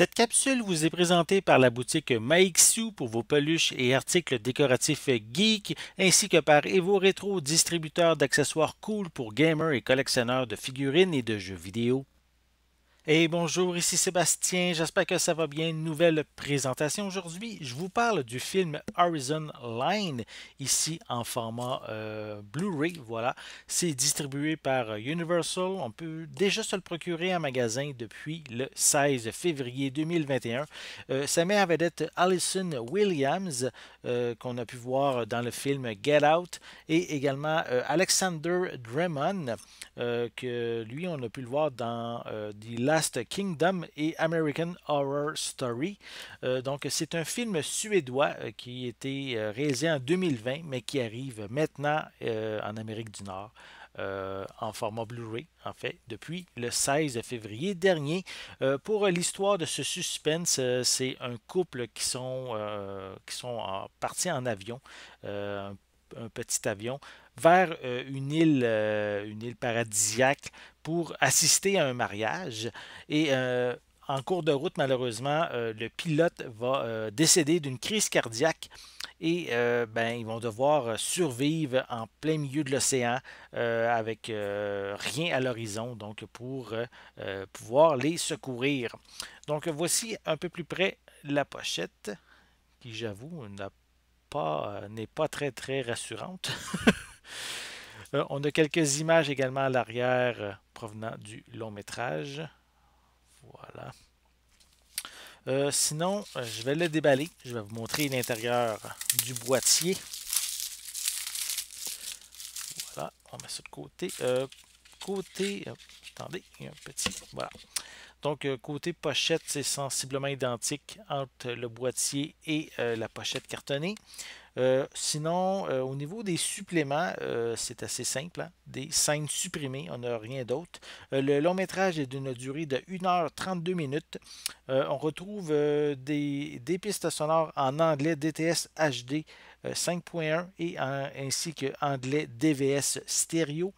Cette capsule vous est présentée par la boutique Maixu pour vos peluches et articles décoratifs geek, ainsi que par Evo Retro, distributeur d'accessoires cool pour gamers et collectionneurs de figurines et de jeux vidéo. Et bonjour, ici Sébastien, j'espère que ça va bien. Nouvelle présentation aujourd'hui. Je vous parle du film Horizon Line, ici en format euh, Blu-ray. Voilà, c'est distribué par euh, Universal. On peut déjà se le procurer en magasin depuis le 16 février 2021. Euh, sa mère avait d'être vedette Allison Williams, qu'on a pu voir dans le film Get Out, et également Alexander Drummond, que lui, on a pu le voir dans The Last Kingdom et American Horror Story. Euh, donc, c'est un film suédois euh, qui a été euh, réalisé en 2020, mais qui arrive maintenant en Amérique du Nord. en format Blu-ray, en fait, depuis le 16 février dernier. pour l'histoire de ce suspense, c'est un couple qui sont, qui sont partis en avion, un petit avion vers euh, une, île, euh, une île paradisiaque pour assister à un mariage. Et euh, en cours de route, malheureusement, le pilote va décéder d'une crise cardiaque et ben, ils vont devoir survivre en plein milieu de l'océan avec rien à l'horizon, donc pour pouvoir les secourir. Donc voici un peu plus près la pochette, qui j'avoue n'est pas, pas très très rassurante. Euh, on a quelques images également à l'arrière euh, provenant du long métrage. Voilà. Euh, sinon, je vais le déballer. Je vais vous montrer l'intérieur du boîtier. Voilà, on met ça de côté. côté, attendez, un petit, voilà. Donc, côté pochette, c'est sensiblement identique entre le boîtier et la pochette cartonnée. Euh, sinon, euh, au niveau des suppléments, euh, c'est assez simple. Hein. Des scènes supprimées, on n'a rien d'autre. le long métrage est d'une durée de 1h32 minutes. on retrouve des, pistes sonores en anglais DTS HD 5.1 et ainsi que anglais DVS stéréo.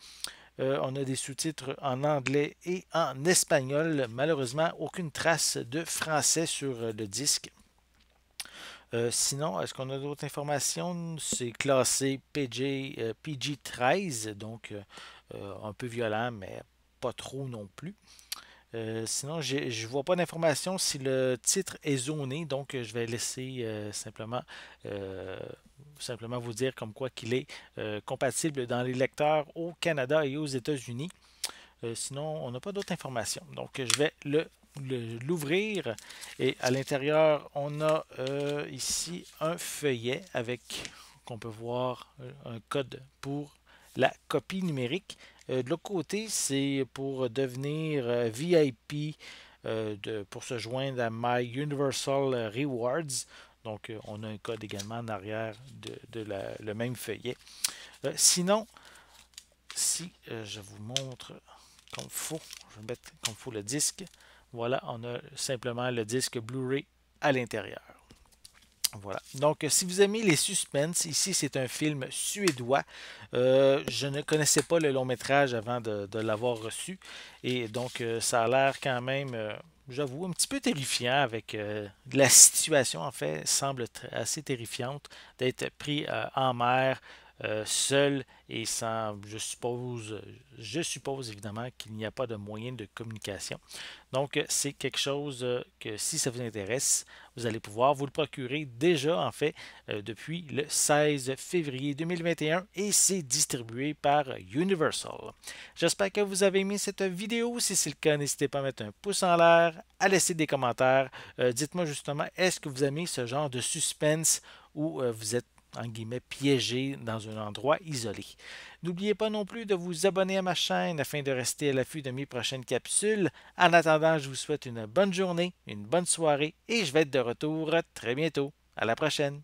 on a des sous-titres en anglais et en espagnol. Malheureusement, aucune trace de français sur le disque. Euh, sinon, est-ce qu'on a d'autres informations? C'est classé PG, euh, PG-13, donc euh, un peu violent, mais pas trop non plus. sinon, je ne vois pas d'informations si le titre est zoné, donc je vais laisser simplement, simplement vous dire comme quoi qu'il est compatible dans les lecteurs au Canada et aux États-Unis. sinon, on n'a pas d'autres informations, donc je vais le l'ouvrir. Et à l'intérieur, on a euh, ici un feuillet avec qu'on peut voir euh, un code pour la copie numérique. Euh, de l'autre côté, c'est pour devenir VIP de, pour se joindre à My Universal Rewards. Donc, on a un code également en arrière de, la, le même feuillet. sinon, si je vous montre comme faut, je vais mettre comme faut le disque. Voilà, on a simplement le disque Blu-ray à l'intérieur. Voilà. Donc, euh, si vous aimez les suspens, ici c'est un film suédois. Euh, je ne connaissais pas le long métrage avant de, l'avoir reçu. Et donc, euh, ça a l'air quand même, j'avoue, un petit peu terrifiant avec la situation, en fait, semble assez terrifiante d'être pris en mer euh, seul et sans, je suppose, je suppose évidemment qu'il n'y a pas de moyen de communication. Donc, c'est quelque chose euh, que si ça vous intéresse, vous allez pouvoir vous le procurer déjà, en fait, euh, depuis le 16 février 2021 et c'est distribué par Universal. J'espère que vous avez aimé cette vidéo. Si c'est le cas, n'hésitez pas à mettre un pouce en l'air, à laisser des commentaires. Dites-moi justement, est-ce que vous aimez ce genre de suspense où vous êtes en guillemets, piégé dans un endroit isolé. N'oubliez pas non plus de vous abonner à ma chaîne afin de rester à l'affût de mes prochaines capsules. En attendant, je vous souhaite une bonne journée, une bonne soirée et je vais être de retour très bientôt. À la prochaine!